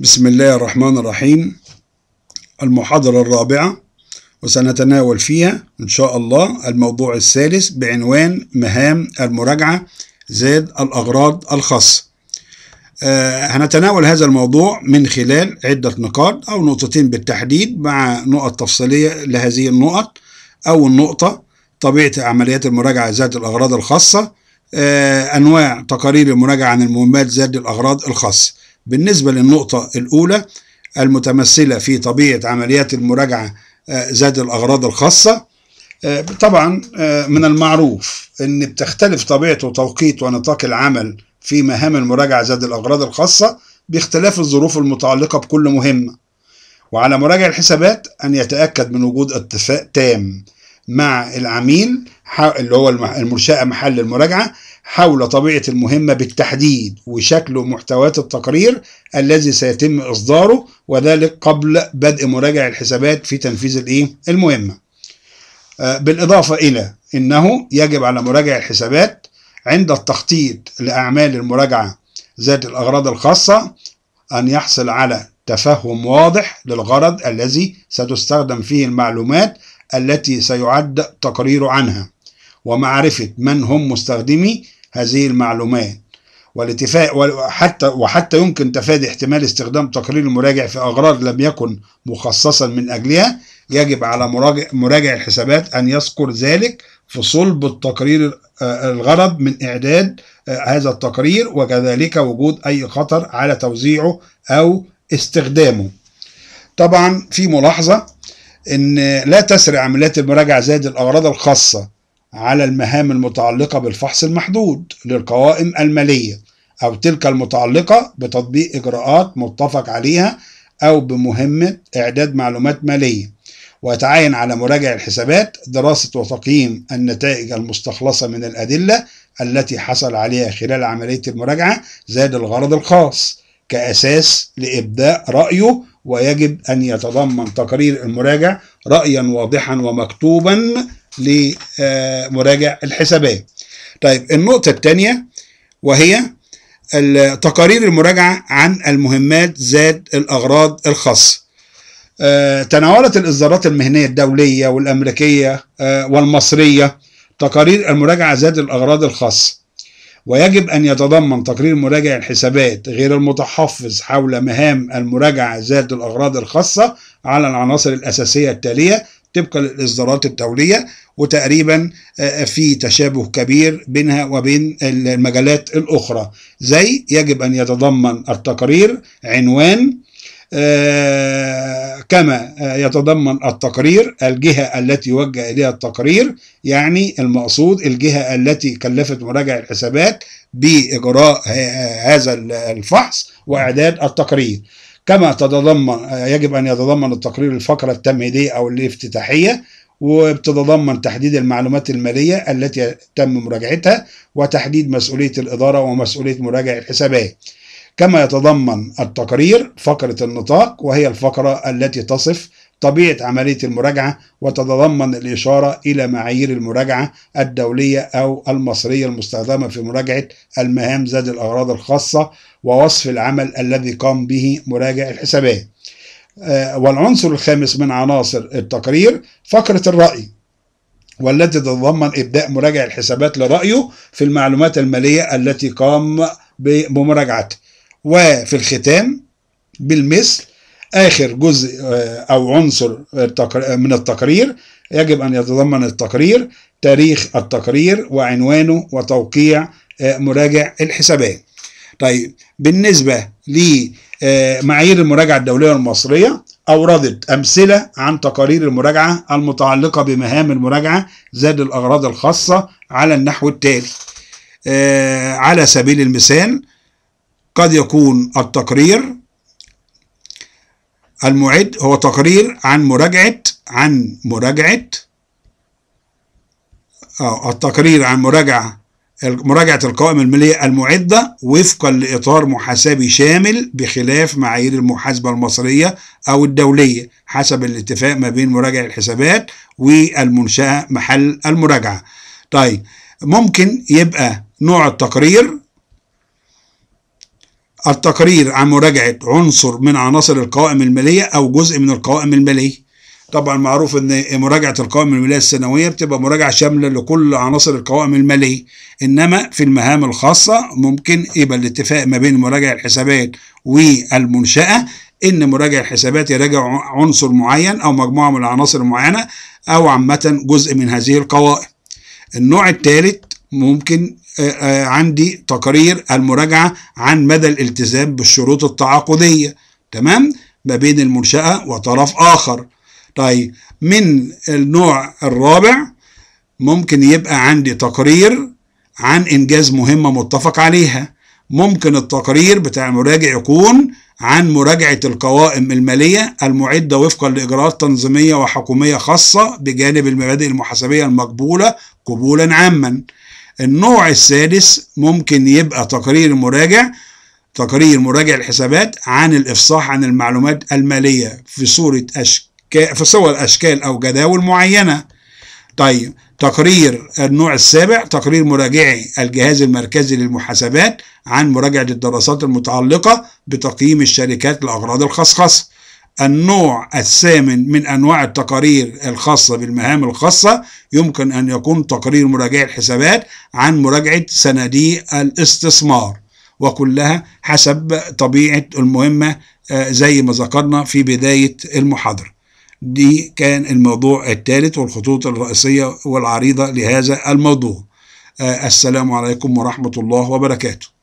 بسم الله الرحمن الرحيم المحاضرة الرابعة وسنتناول فيها إن شاء الله الموضوع الثالث بعنوان مهام المراجعة زاد الأغراض الخاصة آه، هنتناول هذا الموضوع من خلال عدة نقاط أو نقطتين بالتحديد مع نقط تفصيلية لهذه النقط أول نقطة طبيعة عمليات المراجعة ذات الأغراض الخاصة آه، أنواع تقارير المراجعة عن المهمات ذات الأغراض الخاصة بالنسبة للنقطة الأولى المتمثلة في طبيعة عمليات المراجعة آه، ذات الأغراض الخاصة آه، طبعا آه، من المعروف أن بتختلف طبيعة وتوقيت ونطاق العمل في مهام المراجعة ذات الأغراض الخاصة باختلاف الظروف المتعلقة بكل مهمة وعلى مراجع الحسابات أن يتأكد من وجود اتفاق تام مع العميل اللي هو المرشاه محل المراجعه حول طبيعه المهمه بالتحديد وشكل ومحتويات التقرير الذي سيتم اصداره وذلك قبل بدء مراجع الحسابات في تنفيذ الايه المهمه آه، بالاضافه الى انه يجب على مراجع الحسابات عند التخطيط لاعمال المراجعه ذات الاغراض الخاصه ان يحصل على تفهم واضح للغرض الذي ستستخدم فيه المعلومات التي سيعد تقرير عنها ومعرفة من هم مستخدمي هذه المعلومات والاتفاق وحتى وحتى يمكن تفادي احتمال استخدام تقرير المراجع في أغراض لم يكن مخصصا من أجلها يجب على مراجع, مراجع الحسابات أن يذكر ذلك في صلب التقرير آه، الغرض من إعداد آه، هذا التقرير وكذلك وجود أي خطر على توزيعه أو استخدامه طبعا في ملاحظة ان لا تسري عمليات المراجعه زائد الاغراض الخاصه على المهام المتعلقه بالفحص المحدود للقوائم الماليه او تلك المتعلقه بتطبيق اجراءات متفق عليها او بمهمه اعداد معلومات ماليه ويتعين على مراجع الحسابات دراسه وتقييم النتائج المستخلصه من الادله التي حصل عليها خلال عمليه المراجعه زائد الغرض الخاص كاساس لابداء رايه ويجب أن يتضمن تقرير المراجع رأيا واضحا ومكتوبا لمراجع الحسابات طيب النقطة الثانية وهي تقارير المراجعة عن المهمات ذات الأغراض الخاصة آه، تناولت الإصدارات المهنية الدولية والأمريكية آه، والمصرية تقارير المراجعة ذات الأغراض الخاصة ويجب أن يتضمن تقرير مراجع الحسابات غير المتحفظ حول مهام المراجعة ذات الأغراض الخاصة على العناصر الأساسية التالية طبقا للإصدارات الدولية وتقريبا آه، آه، في تشابه كبير بينها وبين المجالات الأخرى زي يجب أن يتضمن التقرير عنوان آه، كما يتضمن التقرير الجهة التي وجه إليها التقرير يعني المقصود الجهة التي كلفت مراجع الحسابات بإجراء هذا الفحص وإعداد التقرير كما تتضمن يجب أن يتضمن التقرير الفقرة التمهيدية أو الافتتاحية وبتتضمن تحديد المعلومات المالية التي تم مراجعتها وتحديد مسؤولية الإدارة ومسؤولية مراجع الحسابات كما يتضمن التقرير فقرة النطاق وهي الفقرة التي تصف طبيعة عملية المراجعة وتتضمن الإشارة إلى معايير المراجعة الدولية أو المصرية المستخدمة في مراجعة المهام ذات الأغراض الخاصة ووصف العمل الذي قام به مراجع الحسابات آه، والعنصر الخامس من عناصر التقرير فقرة الرأي والتي تتضمن إبداء مراجع الحسابات لرأيه في المعلومات المالية التي قام بمراجعتها وفي الختام بالمثل آخر جزء آه، أو عنصر آه، آه، من التقرير يجب أن يتضمن التقرير تاريخ التقرير وعنوانه وتوقيع مراجع الحسابات طيب بالنسبة لمعايير المراجعة الدولية المصرية أوردت أمثلة عن تقارير المراجعة المتعلقة بمهام المراجعة زاد الأغراض الخاصة على النحو التالي على سبيل المثال قد يكون التقرير المعد هو تقرير عن مراجعة عن مراجعة آه، التقرير عن مراجعة مراجعة القوائم المالية المعدة وفقا لإطار محاسبي شامل بخلاف معايير المحاسبة المصرية أو الدولية حسب الاتفاق ما بين مراجع الحسابات والمنشأة محل المراجعة. طيب ممكن يبقى نوع التقرير التقرير عن مراجعة عنصر من عناصر القوائم المالية أو جزء من القوائم المالية طبعا معروف ان مراجعه القوائم الماليه السنويه بتبقى مراجعه شامله لكل عناصر القوائم الماليه انما في المهام الخاصه ممكن يبقى الاتفاق ما بين مراجع الحسابات والمنشاه ان مراجع الحسابات يراجع عنصر معين او مجموعه من العناصر المعينه او عامه جزء من هذه القوائم النوع الثالث ممكن آه، آه، عندي تقارير المراجعة عن مدى الالتزام بالشروط التعاقدية تمام ما بين المنشأة وطرف آخر طيب من النوع الرابع ممكن يبقى عندي تقرير عن إنجاز مهمة متفق عليها ممكن التقرير بتاع المراجع يكون عن مراجعة القوائم المالية المعدة وفقا لإجراءات تنظيمية وحكومية خاصة بجانب المبادئ المحاسبية المقبولة قبولا عاما النوع السادس ممكن يبقى تقرير مراجع تقرير مراجع الحسابات عن الإفصاح عن المعلومات المالية في صورة أشكال في صور أشكال أو جداول معينة طيب تقرير النوع السابع تقرير مراجعي الجهاز المركزي للمحاسبات عن مراجعة الدراسات المتعلقة بتقييم الشركات لأغراض الخصخصة النوع الثامن من أنواع التقارير الخاصة بالمهام الخاصة يمكن أن يكون تقرير مراجعة الحسابات عن مراجعة صناديق الاستثمار وكلها حسب طبيعة المهمة آه، زي ما ذكرنا في بداية المحاضرة دي كان الموضوع الثالث والخطوط الرئيسية والعريضة لهذا الموضوع آه، السلام عليكم ورحمة الله وبركاته